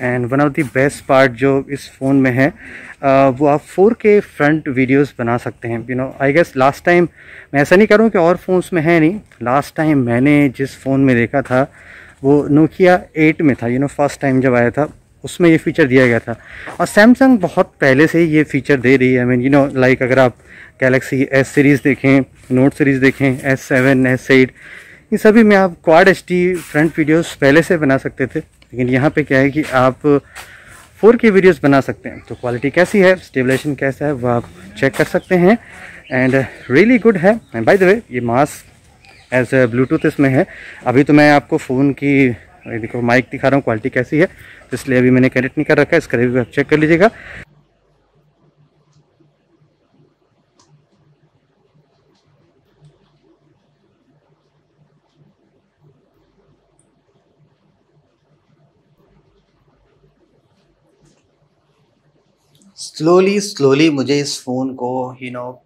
And one of the best part जो इस phone में है वो आप फोर के फ्रंट वीडियोस बना सकते हैं you know I guess last time मैं ऐसा नहीं करूँ कि और फ़ोन्स में है नहीं लास्ट टाइम मैंने जिस फ़ोन में देखा था वो नोकिया एट में था यू नो फर्स्ट टाइम जब आया था उसमें ये फ़ीचर दिया गया था और सैमसंग बहुत पहले से ही ये फ़ीचर दे रही है I mean you know like अगर आप गैलेक्सी एस सीरीज़ देखें नोट सीरीज़ देखें एस सेवन एस एट इन सभी में आप क्वाड एच फ्रंट वीडियोस पहले से बना सकते थे लेकिन यहाँ पे क्या है कि आप फोर के वीडियोज़ बना सकते हैं तो क्वालिटी कैसी है स्टेबलेशन कैसा है वह आप चेक कर सकते हैं एंड रियली गुड है एंड बाय द वे ये मास्क एज ब्लूटूथ इसमें है अभी तो मैं आपको फ़ोन की देखो माइक दिखा रहा हूँ क्वालिटी कैसी है तो इसलिए अभी मैंने कनेक्ट नहीं कर रखा है इसका रिव्यू आप चेक कर लीजिएगा स्लोली स्लोली मुझे इस फ़ोन को यू you नो know,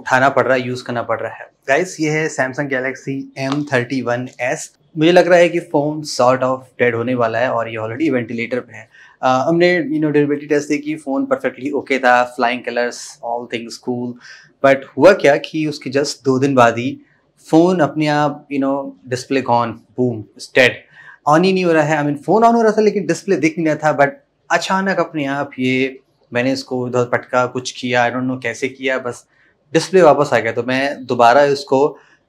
उठाना पड़ रहा है यूज़ करना पड़ रहा है गाइस ये है Samsung Galaxy M thirty one S मुझे लग रहा है कि फ़ोन सॉर्ट ऑफ डेड होने वाला है और ये ऑलरेडी वेंटिलेटर पे है हमने यू नो डिलिबिलिटी टेस्ट देखी फ़ोन परफेक्टली ओके था flying colours all things cool but हुआ क्या कि उसके जस्ट दो दिन बाद ही फ़ोन अपने आप you know display gone boom stayed on ही नहीं हो रहा है आई मीन फ़ोन ऑन हो रहा था लेकिन डिस्प्ले दिख नहीं रहा था बट अचानक अपने आप ये मैंने इसको उधर पटका कुछ किया आई डोंट नो कैसे किया बस डिस्प्ले वापस आ गया तो मैं दोबारा इसको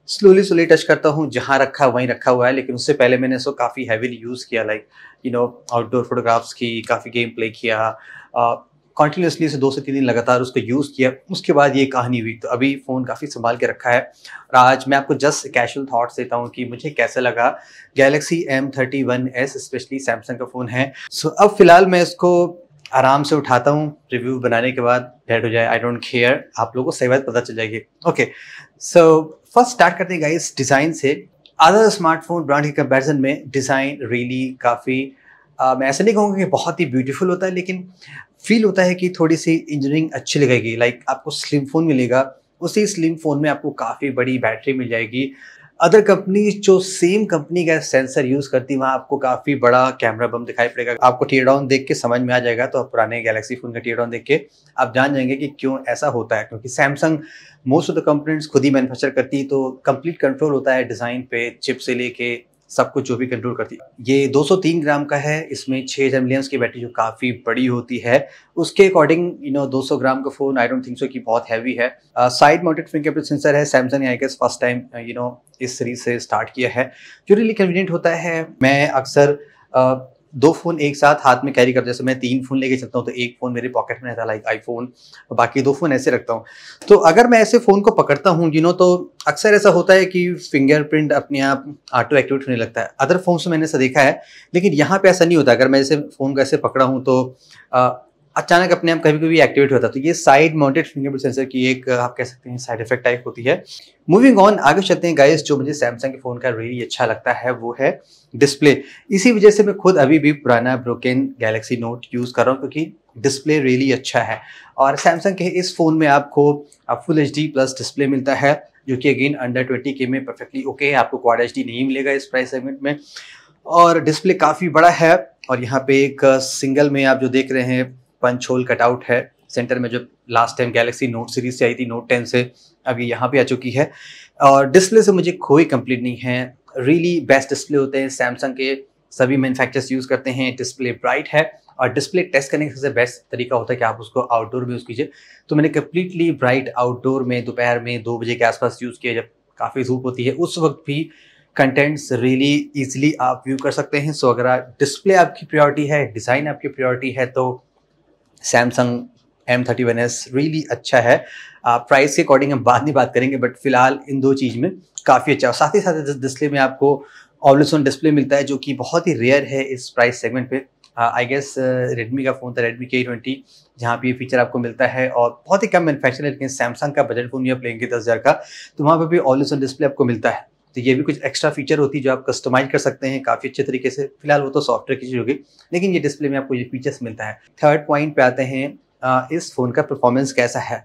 स्लोली स्लोली टच करता हूँ जहाँ रखा वहीं रखा हुआ है लेकिन उससे पहले मैंने इसको काफ़ी हैवीली यूज़ किया like you know outdoor photographs की काफ़ी गेम प्ले किया कॉन्टीन्यूसली से दो से तीन दिन लगातार उसको यूज़ किया उसके बाद ये कहानी हुई तो अभी फ़ोन काफ़ी संभाल के रखा है और आज मैं आपको जस्ट कैशुअल थाट्स देता हूँ कि मुझे कैसा लगा Galaxy M thirty one S specially Samsung का फ़ोन है सो so, अब फिलहाल मैं इसको आराम से उठाता हूँ रिव्यू बनाने के बाद डेट हो जाए आई डोंट केयर आप लोगों को सही बात पता चल जाएगी ओके सो फर्स्ट स्टार्ट करते हैं गाइस डिज़ाइन से अदर स्मार्टफोन ब्रांड के कंपैरिजन में डिज़ाइन रियली काफ़ी मैं ऐसा नहीं कहूँगा कि बहुत ही ब्यूटीफुल होता है लेकिन फील होता है कि थोड़ी सी इंजीनियरिंग अच्छी लगेगी लाइक like, आपको स्लिम फ़ोन मिलेगा उसी स्लिम फ़ोन में आपको काफ़ी बड़ी बैटरी मिल जाएगी अदर कंपनीज जो सेम कंपनी का सेंसर यूज करती है वहाँ आपको काफी बड़ा कैमरा बम दिखाई पड़ेगा आपको टीयर डाउन देख के समझ में आ जाएगा तो आप पुराने गैलेक्सी फोन का टीयर डाउन देख के आप जान जाएंगे कि क्यों ऐसा होता है क्योंकि Samsung most of the companies खुद ही मैन्युफैक्चर करती है तो कंप्लीट कंट्रोल होता है डिजाइन पे चिप से लेके सब कुछ जो भी कंट्रोल करती है ये 203 ग्राम का है इसमें 6000 हज़ार मिलियंस की बैटरी जो काफ़ी बड़ी होती है उसके अकॉर्डिंग यू नो 200 ग्राम का phone I don't think so कि बहुत हैवी है साइड माउंटेड फिंगरप्रिंट सेंसर है Samsung I guess first time you know इस सीरीज से स्टार्ट किया है जो रियली कन्वीनियंट होता है मैं अक्सर uh, दो फोन एक साथ हाथ में कैरी करते जैसे मैं तीन फोन लेके चलता हूँ तो एक फोन मेरे पॉकेट में रहता है लाइक आईफोन बाकी दो फोन ऐसे रखता हूँ तो अगर मैं ऐसे फोन को पकड़ता हूँ यू नो तो अक्सर ऐसा होता है कि फिंगरप्रिंट अपने आप ऑटो एक्टिवेट होने लगता है अदर फोन से मैंने ऐसा देखा है लेकिन यहाँ पे ऐसा नहीं होता अगर मैं ऐसे फ़ोन को ऐसे पकड़ा हूँ तो आ, अचानक अपने आप कभी कभी एक्टिवेट होता है तो ये साइड माउंटेड फिंगरप्रिंट सेंसर की एक आप कह सकते हैं साइड इफेक्ट टाइप होती है मूविंग ऑन आगे चलते हैं गाइस जो मुझे सैमसंग के फ़ोन का रियली अच्छा लगता है वो है डिस्प्ले इसी वजह से मैं खुद अभी भी पुराना ब्रोकन गैलेक्सी नोट यूज़ कर रहा हूँ क्योंकि डिस्प्ले रियली अच्छा है और सैमसंग के इस फ़ोन में आपको फुल एच प्लस डिस्प्ले मिलता है जो कि अगेन अंडर ट्वेंटी के में परफेक्टली ओके है आपको क्वाड एच नहीं मिलेगा इस प्राइस सेगमेंट में और डिस्प्ले काफ़ी बड़ा है और यहाँ पे एक सिंगल में आप जो देख रहे हैं पंच होल कटआउट है सेंटर में जो last time Galaxy Note series से आई थी नोट टेन से अब ये यहाँ पे आ चुकी है और डिस्प्ले से मुझे कोई कंप्लीट नहीं है रियली बेस्ट डिस्प्ले होते हैं सैमसंग के सभी मैनुफैक्चर्स यूज़ करते हैं डिस्प्ले ब्राइट है और डिस्प्ले टेस्ट करने का सबसे बेस्ट तरीका होता है कि आप उसको आउटडोर में यूज़ कीजिए तो मैंने कम्प्लीटली ब्राइट आउटडोर में दोपहर में दो बजे के आसपास यूज़ किया जब काफ़ी धूप होती है उस वक्त भी कंटेंट्स रियली इजीली आप व्यू कर सकते हैं सो अगर डिस्प्ले आपकी प्रायोरिटी है डिज़ाइन आपकी प्रायोरिटी है तो Samsung M thirty one S really अच्छा है प्राइस के अकॉर्डिंग हम बाद में बात करेंगे बट फिलहाल इन दो चीज़ में काफ़ी अच्छा और साथ ही साथ डिस्प्ले में आपको ऑब्लिसन डिस्प्ले मिलता है जो कि बहुत ही रेयर है इस प्राइस सेगमेंट पे आई गेस रेडमी का फ़ोन था रेडमी के ट्वेंटी जहाँ पर ये फीचर आपको मिलता है और बहुत ही कम मैनुफैक्चर है लेकिन सैमसंग का बजट फ़ोन या आप लेंगे दस हज़ार का तो वहाँ पर भी ऑब्लिसन डिस्प्ले आपको मिलता है तो ये भी कुछ एक्स्ट्रा फीचर होती है जो आप कस्टमाइज कर सकते हैं काफ़ी अच्छे तरीके से फिलहाल वो तो सॉफ्टवेयर की चीज़ होगी लेकिन ये डिस्प्ले में आपको ये फीचर्स मिलता है थर्ड पॉइंट पे आते हैं इस फ़ोन का परफॉर्मेंस कैसा है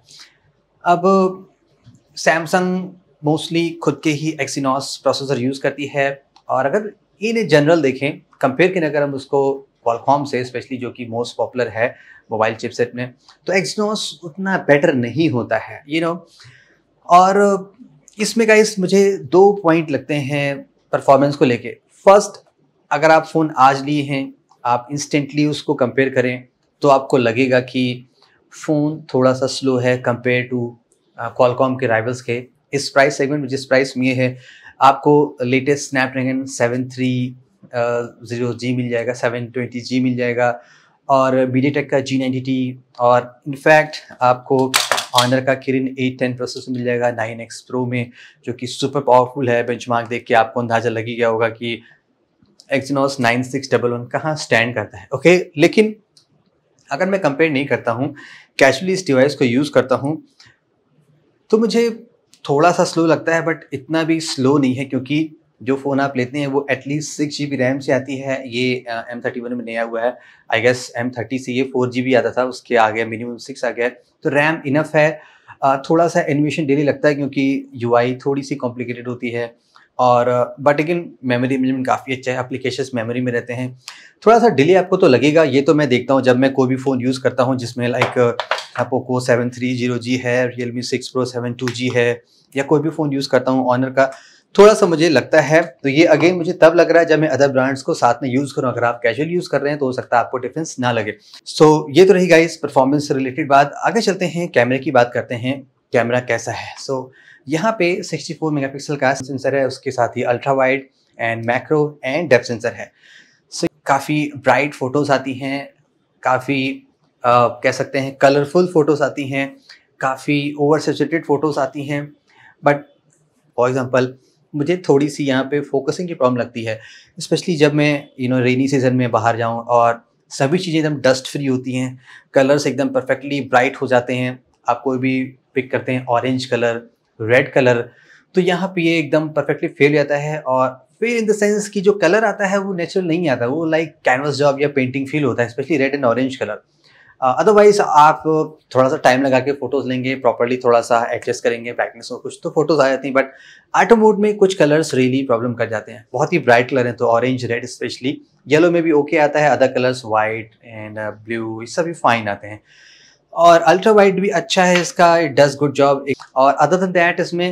अब सैमसंग मोस्टली खुद के ही एक्सीनॉस प्रोसेसर यूज़ करती है और अगर इन जनरल देखें कंपेयर करें अगर हम उसको क्वालकॉम से स्पेशली जो कि मोस्ट पॉपुलर है मोबाइल चिपसेट में तो एक्सनोस उतना बेटर नहीं होता है यू you नो know? और इसमें गाइस मुझे दो पॉइंट लगते हैं परफॉर्मेंस को लेके फर्स्ट अगर आप फ़ोन आज लिए हैं आप इंस्टेंटली उसको कंपेयर करें तो आपको लगेगा कि फ़ोन थोड़ा सा स्लो है कंपेयर टू कॉलकॉम के राइवल्स के इस प्राइस सेगमेंट में जिस प्राइस में ये है आपको latest Snapdragon seven three zero G मिल जाएगा सेवन ट्वेंटी जी मिल जाएगा और मीडिया टेक का जी नाइनटी टी और इनफैक्ट आपको ऑनर का किरिन ए टेन प्रोसेस मिल जाएगा नाइन एक्स प्रो में जो कि सुपर पावरफुल है मार्क देख के आपको अंदाजा लगी गया होगा कि Exynos nine six double one कहाँ स्टैंड करता है ओके लेकिन अगर मैं कंपेयर नहीं करता हूँ कैजुअली इस डिवाइस को यूज़ करता हूँ तो मुझे थोड़ा सा स्लो लगता है बट इतना भी स्लो नहीं है क्योंकि जो फ़ोन आप लेते हैं वो at least six G B RAM से आती है ये एम थर्टी वन में नया हुआ है आई गेस एम थर्टी से ये फोर जी बी आता था उसके आ गया मिनिमम सिक्स आ गया तो रैम इनफ है थोड़ा सा एनिमेशन डेली लगता है क्योंकि यू आई थोड़ी सी कॉम्प्लिकेटेड होती है और बट अगेन मेमोरी मैनेजमेंट काफ़ी अच्छा है अप्लीकेशन मेमोरी में रहते हैं थोड़ा सा डिले आपको तो लगेगा ये तो मैं देखता हूँ जब मैं कोई भी फ़ोन यूज़ करता हूँ जिसमें like Poco seven three zero G है realme six pro seven two G है या कोई भी फ़ोन यूज़ करता हूँ ऑनर का थोड़ा सा मुझे लगता है तो ये अगेन मुझे तब लग रहा है जब मैं अदर ब्रांड्स को साथ में यूज़ करूँ अगर आप कैजुअल यूज़ कर रहे हैं तो हो सकता है आपको डिफरेंस ना लगे सो so, ये तो रही गाइस परफॉर्मेंस से रिलेटेड बात आगे चलते हैं कैमरे की बात करते हैं कैमरा कैसा है सो so, यहाँ पे 64 पिक्सल का सेंसर है उसके साथ ही ultra wide and macro and depth sensor है सो so, काफ़ी ब्राइट फ़ोटोज़ आती हैं काफ़ी कह सकते हैं कलरफुल फ़ोटोज़ आती हैं काफ़ी ओवर सेचुरेटेड फ़ोटोज़ आती हैं बट फॉर एग्ज़ाम्पल मुझे थोड़ी सी यहाँ पे फोकसिंग की प्रॉब्लम लगती है स्पेशली जब मैं यू नो रेनी सीजन में बाहर जाऊँ और सभी चीज़ें एकदम डस्ट फ्री होती हैं कलर्स एकदम परफेक्टली ब्राइट हो जाते हैं आप कोई भी पिक करते हैं ऑरेंज कलर रेड कलर तो यहाँ पे ये एकदम परफेक्टली फेल जाता है और फेल इन द सेंस कि जो कलर आता है वो नेचुरल नहीं आता वो लाइक कैनवस जॉब या पेंटिंग फील होता है specially red and orange colour otherwise uh, आप थोड़ा सा टाइम लगा के फोटोज लेंगे प्रॉपरली थोड़ा सा एडजस्ट करेंगे ब्राइटनेस और कुछ तो फोटोज आ जाती हैं बट आटो मोड में कुछ कलर्स रियली प्रॉब्लम कर जाते हैं बहुत ही ब्राइट कलर हैं तो ऑरेंज रेड स्पेशली येलो में भी ओके आता है other colours white and blue ये सभी फाइन आते हैं और अल्ट्रा वाइट भी अच्छा है इसका इट डज गुड जॉब और अदर देन दैट इसमें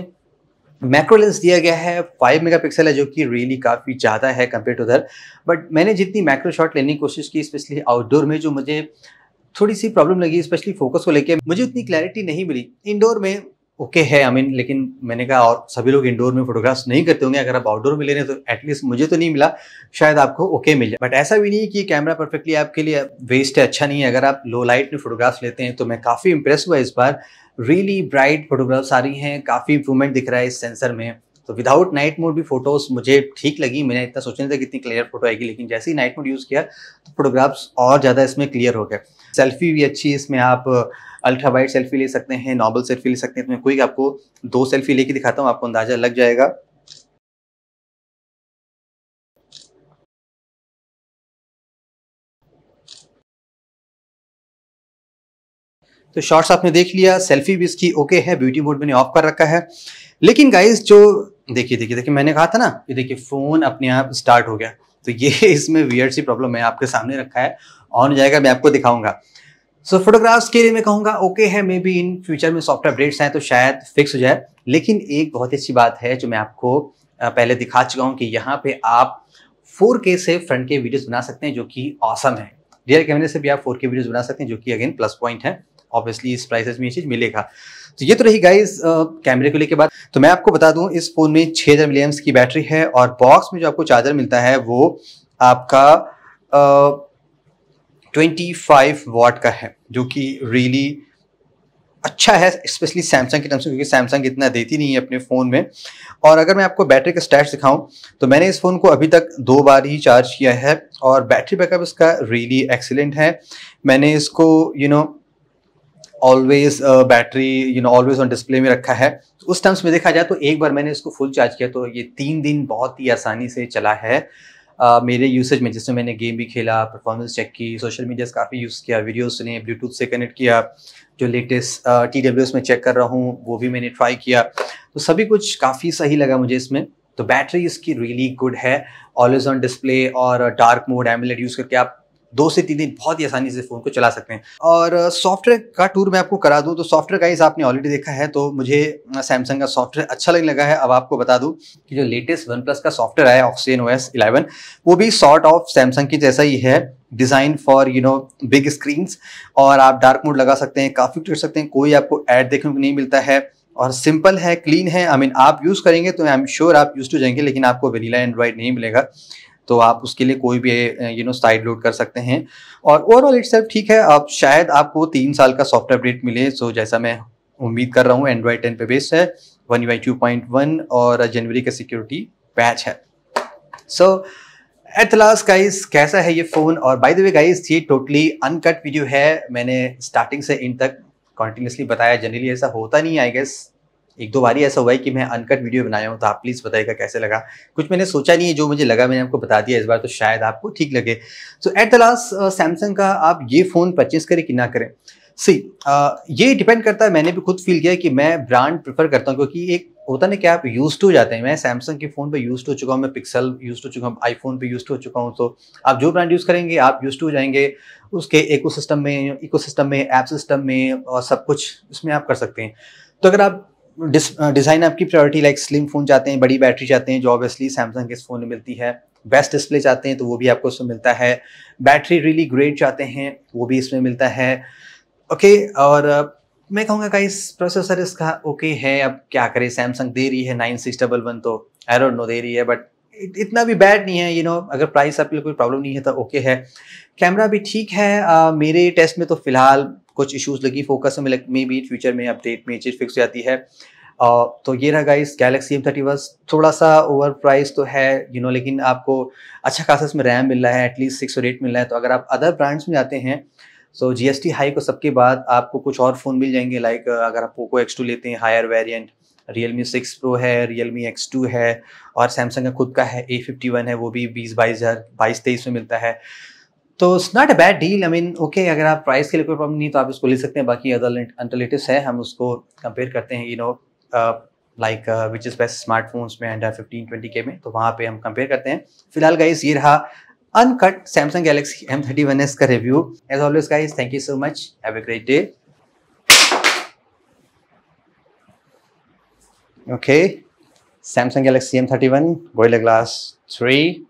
मैक्रोलेंस लेंस दिया गया है मेगा मेगापिक्सल है जो कि रियली काफ़ी ज़्यादा है कंपेयर टू उधर बट मैंने जितनी मैक्रो शॉट लेने की कोशिश की स्पेशली आउटडोर में जो मुझे थोड़ी सी प्रॉब्लम लगी स्पेशली फोकस को लेके मुझे उतनी क्लैरिटी नहीं मिली इंडोर में ओके okay है आई I मीन mean, लेकिन मैंने कहा और सभी लोग इंडोर में फोटोग्राफ्स नहीं करते होंगे अगर आप आउटडोर में ले रहे हैं तो एटलीस्ट मुझे तो नहीं मिला शायद आपको ओके okay मिल जाए बट ऐसा भी नहीं कि कैमरा परफेक्टली आपके लिए वेस्ट है अच्छा नहीं है अगर आप लो लाइट में फोटोग्राफ्स लेते हैं तो मैं काफ़ी इंप्रेस हुआ इस बार रियली ब्राइट फोटोग्राफ्स आ रही हैं काफ़ी इंप्रूवमेंट दिख रहा है इस सेंसर में तो विदाउट नाइट मोड भी फोटोज मुझे ठीक लगी मैंने इतना सोचा नहीं था कितनी क्लियर फोटो आएगी लेकिन जैसे ही नाइट मोड यूज़ किया तो फोटोग्राफ्स और ज़्यादा इसमें क्लियर हो गए सेल्फी भी अच्छी इसमें आप अल्ट्रा वाइट सेल्फी ले सकते हैं नॉर्मल सेल्फी ले सकते हैं इसमें तो कोई आपको दो सेल्फी लेके दिखाता हूँ आपको अंदाज़ा लग जाएगा तो शॉर्ट्स आपने देख लिया सेल्फी भी इसकी ओके है ब्यूटी मोड मैंने ऑफ कर रखा है लेकिन गाइस जो देखिए देखिए देखिए मैंने कहा था ना ये देखिए फ़ोन अपने आप स्टार्ट हो गया तो ये इसमें वियर सी प्रॉब्लम है आपके सामने रखा है ऑन हो जाएगा मैं आपको दिखाऊंगा सो so, फोटोग्राफ्स के लिए मैं कहूँगा ओके है मे बी इन फ्यूचर में सॉफ्टवेयर अपडेट्स हैं तो शायद फिक्स हो जाए लेकिन एक बहुत ही अच्छी बात है जो मैं आपको पहले दिखा चुका हूँ कि यहाँ पे आप फोर से फ्रंट के वीडियोज बना सकते हैं जो कि ऑसम है रियर कैमरे से भी आप फोर वीडियोस बना सकते हैं जो कि अगेन प्लस पॉइंट है ऑब्वियसली इस प्राइसेस में ये चीज़ मिलेगा तो ये तो रही गाइस कैमरे को लेके बात तो मैं आपको बता दूं इस फ़ोन में छह हज़ार की बैटरी है और बॉक्स में जो आपको चार्जर मिलता है वो आपका ट्वेंटी फाइव वॉट का है जो कि रियली अच्छा है स्पेशली सैमसंग की तरफ से क्योंकि सैमसंग इतना देती नहीं है अपने फ़ोन में और अगर मैं आपको बैटरी का स्टैट दिखाऊं तो मैंने इस फ़ोन को अभी तक दो बार ही चार्ज किया है और बैटरी बैकअप इसका रियली एक्सीलेंट है मैंने इसको you you know know, always battery you know always on display में रखा है तो उस टर्म्स में देखा जाए तो एक बार मैंने इसको फुल चार्ज किया तो ये तीन दिन बहुत ही आसानी से चला है Uh, मेरे यूसेज में जिसमें मैंने गेम भी खेला परफॉर्मेंस चेक की सोशल मीडियाज़ काफ़ी यूज़ किया वीडियोज़ सुने ब्लूटूथ से कनेक्ट किया जो लेटेस्ट टी डब्ल्यू में चेक कर रहा हूँ वो भी मैंने ट्राई किया तो सभी कुछ काफ़ी सही लगा मुझे इसमें तो बैटरी इसकी रियली गुड है ऑलवेज ऑन डिस्प्ले और डार्क मोड एमलेट यूज़ करके आप दो से तीन दिन बहुत ही आसानी से फ़ोन को चला सकते हैं और सॉफ्टवेयर का टूर मैं आपको करा दूँ तो सॉफ्टवेयर का इस आपने ऑलरेडी देखा है तो मुझे सैमसंग का सॉफ्टवेयर अच्छा लगने लगा है अब आपको बता दूं कि जो लेटेस्ट वन प्लस का सॉफ्टवेयर है ऑक्सीजन ओ एस इलेवन वो भी सॉर्ट ऑफ सैमसंग की जैसा ही है design for you know big screens और आप डार्क मोड लगा सकते हैं काफ़ी कर सकते हैं कोई आपको ऐड देखने को नहीं मिलता है और सिंपल है क्लीन है आई I मीन mean, आप यूज़ करेंगे तो आई एम श्योर आप यूज़ टू जाएंगे लेकिन आपको वनीला एंड्रॉयड नहीं मिलेगा तो आप उसके लिए कोई भी यू नो साइड लोड कर सकते हैं और ओवरऑल इट्स ठीक है आप शायद आपको तीन साल का सॉफ्टवेयर अपडेट मिले सो जैसा मैं उम्मीद कर रहा हूँ एंड्रॉयड टेन पे बेस्ड है one UI two point one और जनवरी का सिक्योरिटी पैच है सो एट लास्ट गाइस कैसा है ये फ़ोन और बाय द वे गाइस ये टोटली अनकट वीडियो है मैंने स्टार्टिंग से इन तक कॉन्टिन्यूसली बताया जनरली ऐसा होता नहीं आई गेस एक दो बारी ऐसा हुआ है कि मैं अनकट वीडियो बनाया हूँ तो आप प्लीज़ बताइएगा कैसे लगा कुछ मैंने सोचा नहीं है जो मुझे लगा मैंने आपको बता दिया इस बार तो शायद आपको ठीक लगे so at the last Samsung का आप ये फ़ोन परचेज करें कि ना करें सी uh, ये डिपेंड करता है मैंने भी खुद फील किया कि मैं ब्रांड प्रेफर करता हूँ क्योंकि एक होता ना कि आप यूज हो जाते हैं मैं सैमसंग के फ़ोन पे यूज हो चुका हूँ मैं पिक्सल यूज हो चुका हूँ आईफोन पे यूज हो चुका हूँ तो आप जो ब्रांड यूज़ करेंगे आप यूज हो जाएंगे उसके इकोसिस्टम में इकोसिस्टम में ऐप सिस्टम में और सब कुछ इसमें आप कर सकते हैं तो अगर आप डिज़ाइन आपकी प्रायोरिटी लाइक स्लिम फ़ोन चाहते हैं बड़ी बैटरी चाहते हैं जो ऑब्वियसली सैमसंग के फ़ोन में मिलती है बेस्ट डिस्प्ले चाहते हैं तो वो भी आपको उसमें मिलता है बैटरी रियली ग्रेट चाहते हैं वो भी इसमें मिलता है ओके okay, और मैं कहूँगा का इस प्रोसेसर इसका ओके okay है अब क्या करें सैमसंग दे रही है नाइन सिक्स डबल वन तो एरो नो दे रही है बट इतना भी बैड नहीं है यू you नो know, अगर प्राइस आपके लिए कोई प्रॉब्लम नहीं है तो ओके okay है कैमरा भी ठीक है मेरे टेस्ट में तो फिलहाल कुछ इशूज़ लगी फोकस में मे बी फ्यूचर में अपडेट में चीज़ फिक्स हो जाती है uh, तो ये रहा गाइस गैलेक्सी एम थर्टी थोड़ा सा ओवर प्राइस तो है यू you नो know, लेकिन आपको अच्छा खासा इसमें रैम मिल रहा है एटलीस्ट सिक्स और एट मिल रहा है तो अगर आप अदर ब्रांड्स में जाते हैं so G S T high को सबके बाद आपको कुछ और फ़ोन मिल जाएंगे लाइक अगर आप पोको एक्स टू लेते हैं higher variant realme six pro है रियल मी एक्स टू है और सैमसंग का खुद का है ए फिफ्टी वन है वो भी बीस बाईस हज़ार बाईस तेईस में मिलता है तो it's not a bad deal I mean okay अगर आप प्राइस के लिए कोई प्रॉब्लम नहीं तो आप इसको ले सकते हैं बाकी अदर अंटरलेटिव है हम उसको कंपेयर करते हैं you know like which is best smartphones में अंडर फिफ्टीन ट्वेंटी के में तो वहाँ पे हम कंपेयर करते हैं फिलहाल गाइस ये रहा uncut Samsung Galaxy M thirty one S का review as always guys thank you so much have a great day okay Samsung Galaxy M thirty one गोयला ग्लास थ्री